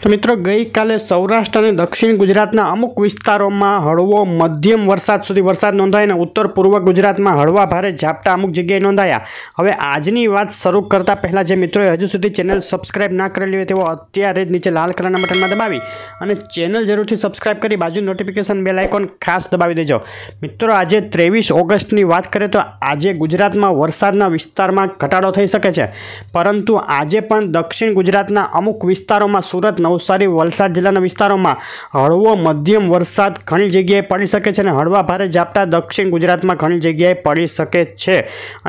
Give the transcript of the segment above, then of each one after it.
તો મિત્રો ગઈકાલે સૌરાષ્ટ્ર અને દક્ષિણ ગુજરાતના અમુક વિસ્તારોમાં હળવો મધ્યમ વરસાદ સુધી વરસાદ નોંધાયને ઉત્તર પૂર્વ ગુજરાતમાં હળવા ભારે ઝાપટા અમુક જગ્યાએ નોંધાયા હવે આજની વાત શરૂ કરતા પહેલાં જે મિત્રોએ હજુ સુધી ચેનલ સબસ્ક્રાઈબ ના કરેલી હોય તેઓ અત્યારે જ નીચે લાલ કલરના બટનમાં દબાવી અને ચેનલ જરૂરથી સબસ્ક્રાઈબ કરી બાજુ નોટિફિકેશન બેલ આઇકોન ખાસ દબાવી દેજો મિત્રો આજે ત્રેવીસ ઓગસ્ટની વાત કરીએ તો આજે ગુજરાતમાં વરસાદના વિસ્તારમાં ઘટાડો થઈ શકે છે પરંતુ આજે પણ દક્ષિણ ગુજરાતના અમુક વિસ્તારોમાં સુરત નવસારી વલસાડ જિલ્લાના વિસ્તારોમાં હળવો મધ્યમ વરસાદ ઘણી જગ્યાએ પડી શકે છે અને હળવા ભારે ઝાપટા દક્ષિણ ગુજરાતમાં ઘણી જગ્યાએ પડી શકે છે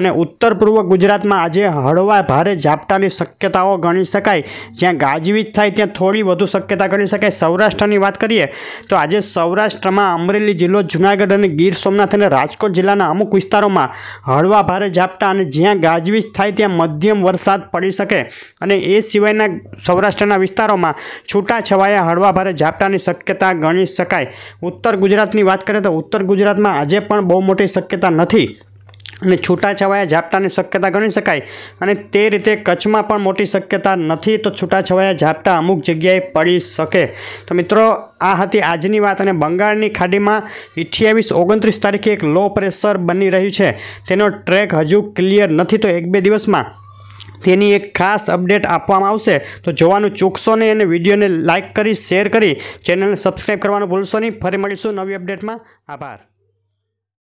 અને ઉત્તર પૂર્વ ગુજરાતમાં આજે હળવા ભારે ઝાપટાની શક્યતાઓ ગણી શકાય જ્યાં ગાજવીજ થાય ત્યાં થોડી વધુ શક્યતા ગણી શકાય સૌરાષ્ટ્રની વાત કરીએ તો આજે સૌરાષ્ટ્રમાં અમરેલી જિલ્લો જૂનાગઢ અને ગીર સોમનાથ અને રાજકોટ જિલ્લાના અમુક વિસ્તારોમાં હળવા ભારે ઝાપટા અને જ્યાં ગાજવીજ થાય ત્યાં મધ્યમ વરસાદ પડી શકે અને એ સિવાયના સૌરાષ્ટ્રના વિસ્તારોમાં છૂટાછવાયા હળવા ભારે ઝાપટાની શક્યતા ગણી શકાય ઉત્તર ગુજરાતની વાત કરીએ તો ઉત્તર ગુજરાતમાં આજે પણ બહુ મોટી શક્યતા નથી અને છૂટાછવાયા ઝાપટાની શક્યતા ગણી શકાય અને તે રીતે કચ્છમાં પણ મોટી શક્યતા નથી તો છૂટાછવાયા ઝાપટા અમુક જગ્યાએ પડી શકે તો મિત્રો આ હતી આજની વાત અને બંગાળની ખાડીમાં અઠ્યાવીસ ઓગણત્રીસ તારીખે એક લો પ્રેશર બની રહ્યું છે તેનો ટ્રેક હજુ ક્લિયર નથી તો એક બે દિવસમાં તેની એક ખાસ અપડેટ આપવામાં આવશે તો જોવાનું ચૂકશો નહીં અને વિડીયોને લાઇક કરી શેર કરી ચેનલને સબસ્ક્રાઈબ કરવાનું ભૂલશો નહીં ફરી મળીશું નવી અપડેટમાં આભાર